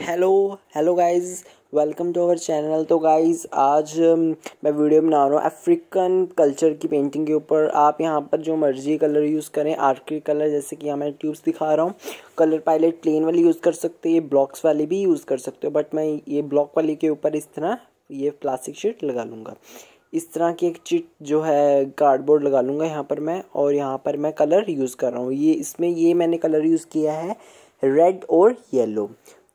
hello hello guys welcome to our channel तो guys आज um, मैं वीडियो बना रहा हूँ अफ्रीकन कल्चर की पेंटिंग के ऊपर आप यहाँ पर जो मर्जी कलर यूज़ करें आर्किड कलर जैसे कि यहाँ मैं ट्यूब्स दिखा रहा हूँ कलर पायलट प्लेन वाली यूज़ कर सकते हो ये ब्लॉक्स वाली भी यूज़ कर सकते हो बट मैं ये ब्लॉक वाली के ऊपर इस तरह ये प्लास्टिक शीट लगा लूँगा इस तरह की एक चिट जो है कार्डबोर्ड लगा लूँगा यहाँ पर मैं और यहाँ पर मैं कलर यूज़ कर रहा हूँ ये इसमें ये मैंने कलर यूज़ किया है रेड और येलो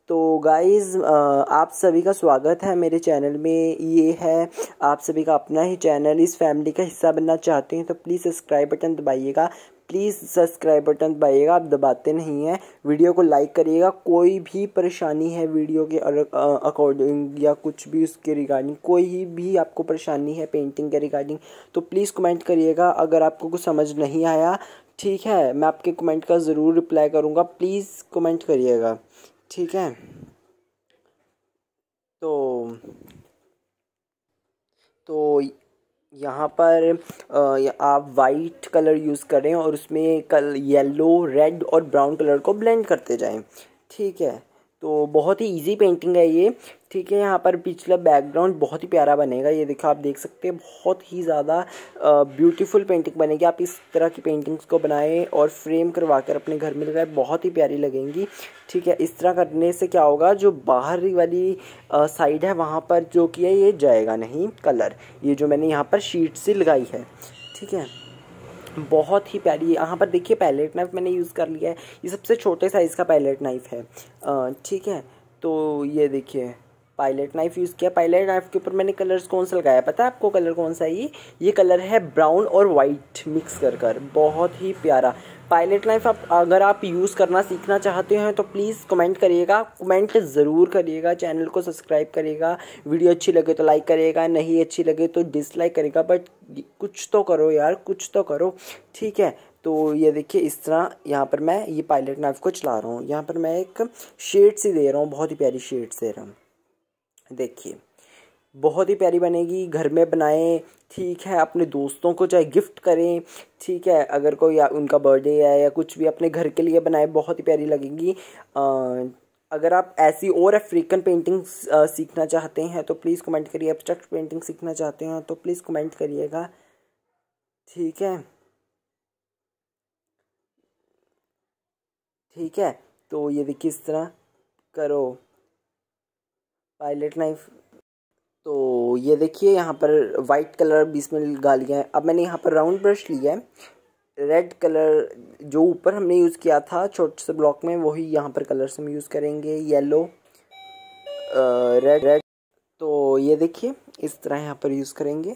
तो गाइस आप सभी का स्वागत है मेरे चैनल में ये है आप सभी का अपना ही चैनल इस फैमिली का हिस्सा बनना चाहते हैं तो प्लीज़ सब्सक्राइब बटन दबाइएगा प्लीज़ सब्सक्राइब बटन दबाइएगा आप दबाते नहीं हैं वीडियो को लाइक करिएगा कोई भी परेशानी है वीडियो के अकॉर्डिंग या कुछ भी उसके रिगार्डिंग कोई ही भी आपको परेशानी है पेंटिंग के रिगार्डिंग तो प्लीज़ कमेंट करिएगा अगर आपको कुछ समझ नहीं आया ठीक है मैं आपके कमेंट का ज़रूर रिप्लाई करूँगा प्लीज़ कमेंट करिएगा ठीक है तो तो यहाँ पर आप वाइट कलर यूज़ करें और उसमें कल येलो रेड और ब्राउन कलर को ब्लेंड करते जाएं ठीक है तो बहुत ही इजी पेंटिंग है ये ठीक है यहाँ पर पिछला बैकग्राउंड बहुत ही प्यारा बनेगा ये देखो आप देख सकते हैं बहुत ही ज़्यादा ब्यूटीफुल पेंटिंग बनेगी आप इस तरह की पेंटिंग्स को बनाएं और फ्रेम करवा कर अपने घर में लगाए बहुत ही प्यारी लगेंगी ठीक है इस तरह करने से क्या होगा जो बाहरी वाली साइड है वहाँ पर जो कि है ये जाएगा नहीं कलर ये जो मैंने यहाँ पर शीट से लगाई है ठीक है बहुत ही प्यारी यहाँ पर देखिए पैलेट नाइफ मैंने यूज़ कर लिया है ये सबसे छोटे साइज़ का पैलेट नाइफ है ठीक है तो ये देखिए पायलट नाइफ यूज़ किया पायलट नाइफ के ऊपर मैंने कलर्स कौन सा लगाया पता है आपको कलर कौन सा है ये ये कलर है ब्राउन और वाइट मिक्स कर कर बहुत ही प्यारा पायलट लाइफ आप अगर आप यूज़ करना सीखना चाहते हैं तो प्लीज़ कमेंट करिएगा कमेंट ज़रूर करिएगा चैनल को सब्सक्राइब करिएगा वीडियो अच्छी लगे तो लाइक करिएगा नहीं अच्छी लगे तो डिसलाइक करेगा बट कुछ तो करो यार कुछ तो करो ठीक है तो ये देखिए इस तरह यहाँ पर मैं ये पायलट नाइफ को चला रहा हूँ यहाँ पर मैं एक शेड सी दे रहा हूँ बहुत ही प्यारी शेड दे रहा हूँ देखिए बहुत ही प्यारी बनेगी घर में बनाएं ठीक है अपने दोस्तों को चाहे गिफ्ट करें ठीक है अगर कोई उनका बर्थडे है या कुछ भी अपने घर के लिए बनाएं बहुत ही प्यारी लगेगी अगर आप ऐसी और अफ्रीकन पेंटिंग सीखना चाहते हैं तो प्लीज़ कमेंट करिए एब्स्ट्रैक्ट पेंटिंग सीखना चाहते हैं तो प्लीज़ कमेंट करिएगा ठीक है ठीक है तो ये देखिए इस तरह करो पायलट नाइफ तो ये देखिए यहाँ पर वाइट कलर बीच में लगा लिया है अब मैंने यहाँ पर राउंड ब्रश लिया है रेड कलर जो ऊपर हमने यूज़ किया था छोटे से ब्लॉक में वही यहाँ पर कलर्स हम यूज़ करेंगे येलो रेड रेड तो ये देखिए इस तरह यहाँ पर यूज़ करेंगे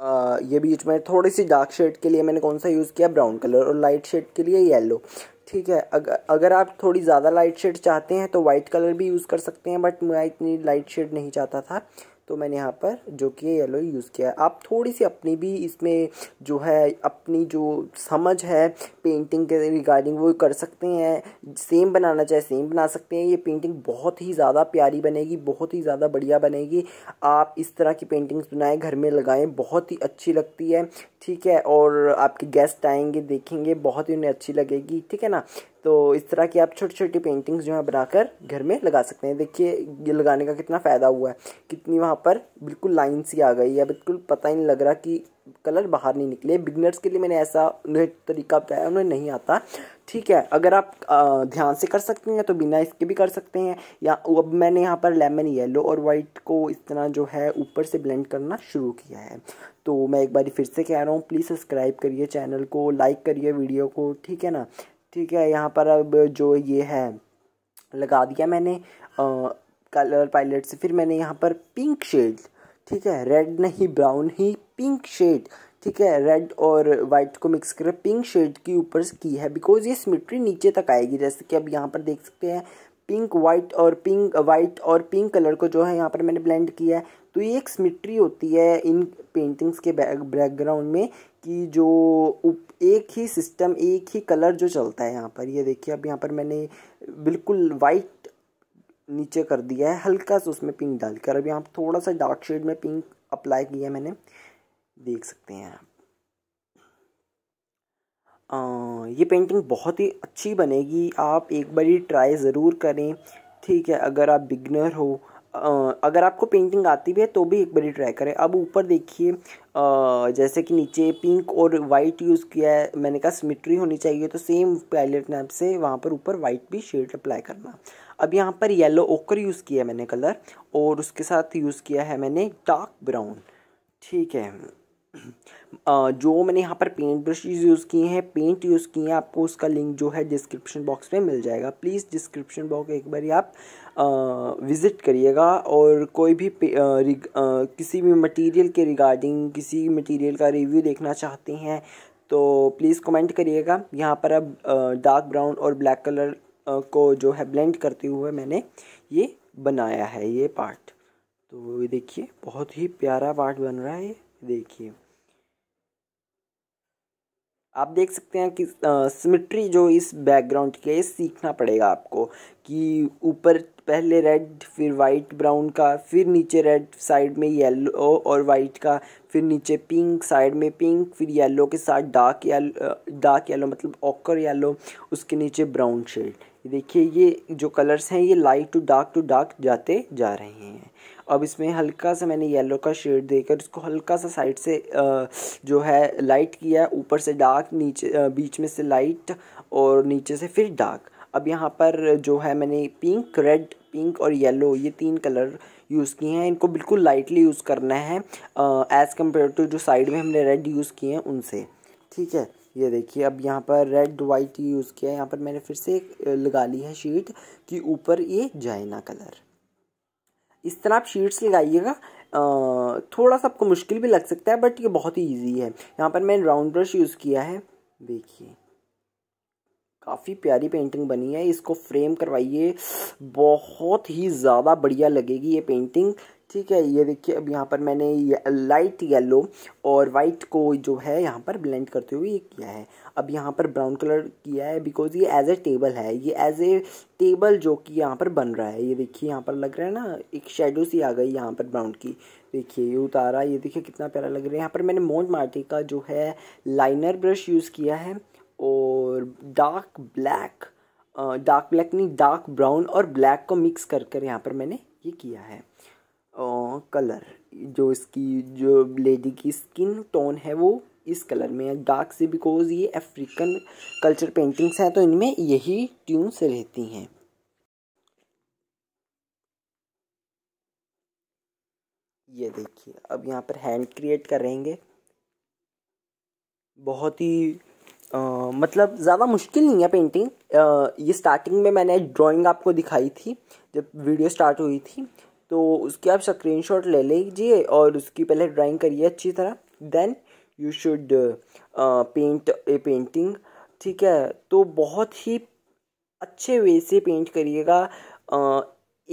आ, ये बीच में थोड़ी सी डार्क शेड के लिए मैंने कौन सा यूज़ किया ब्राउन कलर और लाइट शेड के लिए येलो ठीक है अगर अगर आप थोड़ी ज़्यादा लाइट शेड चाहते हैं तो वाइट कलर भी यूज़ कर सकते हैं बट मैं इतनी लाइट शेड नहीं चाहता था तो मैंने यहाँ पर जो कि येलो यूज़ किया है आप थोड़ी सी अपनी भी इसमें जो है अपनी जो समझ है पेंटिंग के रिगार्डिंग वो कर सकते हैं सेम बनाना चाहे सेम बना सकते हैं ये पेंटिंग बहुत ही ज़्यादा प्यारी बनेगी बहुत ही ज़्यादा बढ़िया बनेगी आप इस तरह की पेंटिंग्स बनाएं घर में लगाएं बहुत ही अच्छी लगती है ठीक है और आपके गेस्ट आएंगे देखेंगे बहुत ही उन्हें अच्छी लगेगी ठीक है ना तो इस तरह की आप छोटी छोटी पेंटिंग्स जो है बनाकर घर में लगा सकते हैं देखिए ये लगाने का कितना फ़ायदा हुआ है कितनी वहाँ पर बिल्कुल लाइन सी आ गई है बिल्कुल पता ही नहीं लग रहा कि कलर बाहर नहीं निकले बिगनर्स के लिए मैंने ऐसा उन्हें तरीका बताया उन्हें नहीं आता ठीक है अगर आप ध्यान से कर सकते हैं तो बिना इसके भी कर सकते हैं या अब मैंने यहाँ पर लेमन येलो और वाइट को इस तरह जो है ऊपर से ब्लेंड करना शुरू किया है तो मैं एक बार फिर से कह रहा हूँ प्लीज़ सब्सक्राइब करिए चैनल को लाइक करिए वीडियो को ठीक है ना ठीक है यहाँ पर अब जो ये है लगा दिया मैंने कलर पायलट से फिर मैंने यहाँ पर पिंक शेड ठीक है रेड नहीं ब्राउन ही पिंक शेड ठीक है रेड और वाइट को मिक्स कर पिंक शेड के ऊपर की है बिकॉज ये सिमिट्री नीचे तक आएगी जैसे कि अब यहाँ पर देख सकते हैं पिंक वाइट और पिंक वाइट और पिंक कलर को जो है यहाँ पर मैंने ब्लेंड किया है तो ये एक सिमिट्री होती है इन पेंटिंग्स के बैक बैकग्राउंड में कि जो उप एक ही सिस्टम एक ही कलर जो चलता है यहाँ पर ये देखिए अब यहाँ पर मैंने बिल्कुल वाइट नीचे कर दिया है हल्का सा उसमें पिंक डाल कर अब यहाँ थोड़ा सा डार्क शेड में पिंक अप्लाई किया मैंने देख सकते हैं आप ये पेंटिंग बहुत ही अच्छी बनेगी आप एक बारी ट्राई ज़रूर करें ठीक है अगर आप बिगनर हो अगर आपको पेंटिंग आती भी है तो भी एक बार ट्राई करें अब ऊपर देखिए जैसे कि नीचे पिंक और वाइट यूज़ किया है मैंने कहा सिमिट्री होनी चाहिए तो सेम पैलेट नैप से वहाँ पर ऊपर वाइट भी शेड अप्लाई करना अब यहाँ पर येलो ओकर यूज़ किया है मैंने कलर और उसके साथ यूज़ किया है मैंने डार्क ब्राउन ठीक है जो मैंने यहाँ पर पेंट ब्रशेज यूज़ किए हैं पेंट यूज़ किए हैं आपको उसका लिंक जो है डिस्क्रिप्शन बॉक्स में मिल जाएगा प्लीज़ डिस्क्रिप्शन बॉक्स एक बार आप विज़िट करिएगा और कोई भी आ, रिग, आ, किसी भी मटेरियल के रिगार्डिंग किसी मटेरियल का रिव्यू देखना चाहते हैं तो प्लीज़ कमेंट करिएगा यहाँ पर अब डार्क ब्राउन और ब्लैक कलर को जो है ब्लेंड करते हुए मैंने ये बनाया है ये पार्ट तो ये देखिए बहुत ही प्यारा पार्ट बन रहा है ये देखिए आप देख सकते हैं कि सिमिट्री जो इस बैकग्राउंड के सीखना पड़ेगा आपको कि ऊपर पहले रेड फिर वाइट ब्राउन का फिर नीचे रेड साइड में येलो और वाइट का फिर नीचे पिंक साइड में पिंक फिर येलो के साथ डार्क येलो डार्क येलो मतलब ऑकर येलो उसके नीचे ब्राउन शेड देखिए ये जो कलर्स हैं ये light to dark to dark जाते जा रहे हैं अब इसमें हल्का सा मैंने येलो का शेड देकर इसको हल्का सा साइड से जो है लाइट किया ऊपर से डार्क नीचे बीच में से लाइट और नीचे से फिर डार्क अब यहाँ पर जो है मैंने पिंक रेड पिंक और येलो ये तीन कलर यूज़ किए हैं इनको बिल्कुल लाइटली यूज़ करना है एज़ कम्पेयर टू जो साइड में हमने रेड यूज़ किए हैं उनसे ठीक है ये देखिए अब यहाँ पर रेड वाइट यूज़ किया है यहाँ पर मैंने फिर से लगा ली है शीट कि ऊपर ये जाए ना कलर इस तरह आप शीट्स लगाइएगा थोड़ा सा आपको मुश्किल भी लग सकता है बट ये बहुत ही ईजी है यहाँ पर मैंने राउंड ब्रश यूज़ किया है देखिए काफ़ी प्यारी पेंटिंग बनी है इसको फ्रेम करवाइए बहुत ही ज़्यादा बढ़िया लगेगी ये पेंटिंग ठीक है ये देखिए अब यहाँ पर मैंने ये लाइट येलो और वाइट को जो है यहाँ पर ब्लेंड करते हुए ये किया है अब यहाँ पर ब्राउन कलर किया है बिकॉज ये एज ए टेबल है ये एज ए टेबल जो कि यहाँ पर बन रहा है ये देखिए यहाँ पर लग रहा है ना एक शेडो सी आ गई यहाँ पर ब्राउन की देखिए ये उतारा ये देखिए कितना प्यारा लग रहा है यहाँ पर मैंने मोट मार्टी का जो है लाइनर ब्रश यूज़ किया है और डार्क ब्लैक डार्क ब्लैक नहीं डार्क ब्राउन और ब्लैक को मिक्स कर कर यहाँ पर मैंने ये किया है कलर जो इसकी जो लेडी की स्किन टोन है वो इस कलर में है डार्क से बिकॉज ये अफ्रीकन कल्चर पेंटिंग्स हैं तो इनमें यही ट्यून्स रहती हैं ये देखिए अब यहाँ पर हैंड क्रिएट करेंगे बहुत ही आ, मतलब ज़्यादा मुश्किल नहीं है पेंटिंग आ, ये स्टार्टिंग में मैंने ड्राइंग आपको दिखाई थी जब वीडियो स्टार्ट हुई थी तो उसकी आप स्क्रीनशॉट ले लीजिए और उसकी पहले ड्राइंग करिए अच्छी तरह then you should paint a painting ठीक है तो बहुत ही अच्छे वे से पेंट करिएगा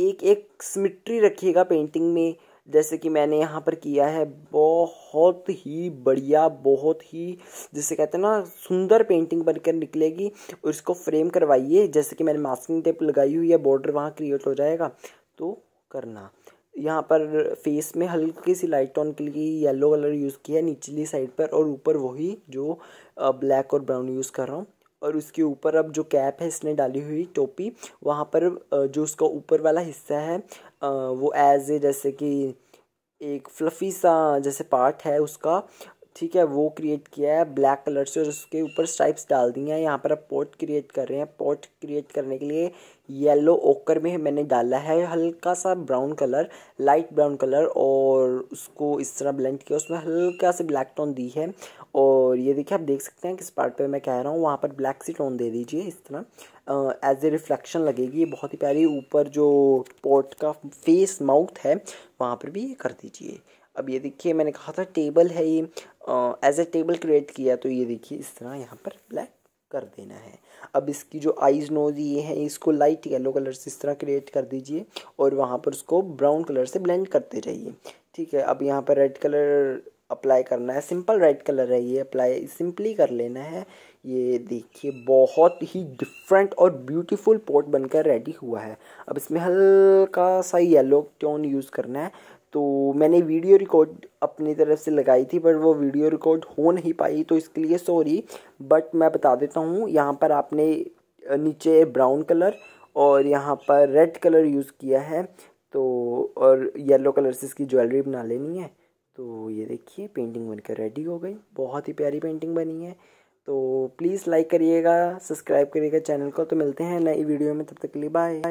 एक एक सिमिट्री रखिएगा पेंटिंग में जैसे कि मैंने यहाँ पर किया है बहुत ही बढ़िया बहुत ही जिसे कहते हैं ना सुंदर पेंटिंग बनकर निकलेगी और इसको फ्रेम करवाइए जैसे कि मैंने मास्किंग टेप लगाई हुई है बॉर्डर वहाँ क्रिएट हो जाएगा तो करना यहाँ पर फेस में हल्की सी लाइट ऑन के लिए येलो कलर यूज़ किया है निचली साइड पर और ऊपर वही जो ब्लैक और ब्राउन यूज़ कर रहा हूँ और उसके ऊपर अब जो कैप है इसने डाली हुई टोपी वहाँ पर जो उसका ऊपर वाला हिस्सा है वो एज ए जैसे कि एक फ्लफ़ी सा जैसे पार्ट है उसका ठीक है वो क्रिएट किया है ब्लैक कलर से और उसके ऊपर स्ट्राइप्स डाल दी हैं यहाँ पर आप पोर्ट क्रिएट कर रहे हैं पोर्ट क्रिएट करने के लिए येलो ओकर में मैंने डाला है हल्का सा brown colour light brown colour और उसको इस तरह ब्लेंड किया उसमें हल्का सा ब्लैक टोन दी है और ये देखिए आप देख सकते हैं किस पार्ट पे मैं कह रहा हूँ वहाँ पर ब्लैक सी टोन दे दीजिए इस तरह एज ए रिफ्लेक्शन लगेगी ये बहुत ही प्यारी ऊपर जो पोर्ट का फेस माउथ है वहाँ पर भी ये कर दीजिए अब ये देखिए मैंने कहा था टेबल है ये एज ए टेबल क्रिएट किया तो ये देखिए इस तरह यहाँ पर ब्लैक कर देना है अब इसकी जो आइज़ नोज़ ये है इसको लाइट येलो कलर से इस तरह क्रिएट कर दीजिए और वहाँ पर उसको ब्राउन कलर से ब्लेंड करते रहिए ठीक है अब यहाँ पर रेड कलर अप्लाई करना है सिंपल रेड कलर है ये अप्लाई सिंपली कर लेना है ये देखिए बहुत ही डिफरेंट और ब्यूटीफुल पोर्ट बनकर रेडी हुआ है अब इसमें हल्का सा येलो टोन यूज़ करना है तो मैंने वीडियो रिकॉर्ड अपनी तरफ से लगाई थी पर वो वीडियो रिकॉर्ड हो नहीं पाई तो इसके लिए सॉरी बट मैं बता देता हूँ यहाँ पर आपने नीचे ब्राउन कलर और यहाँ पर रेड कलर यूज़ किया है तो और येलो कलर से इसकी ज्वेलरी बना लेनी है तो ये देखिए पेंटिंग बनकर रेडी हो गई बहुत ही प्यारी पेंटिंग बनी है तो प्लीज़ लाइक करिएगा सब्सक्राइब करिएगा चैनल को तो मिलते हैं नई वीडियो में तब तक के लिए बाय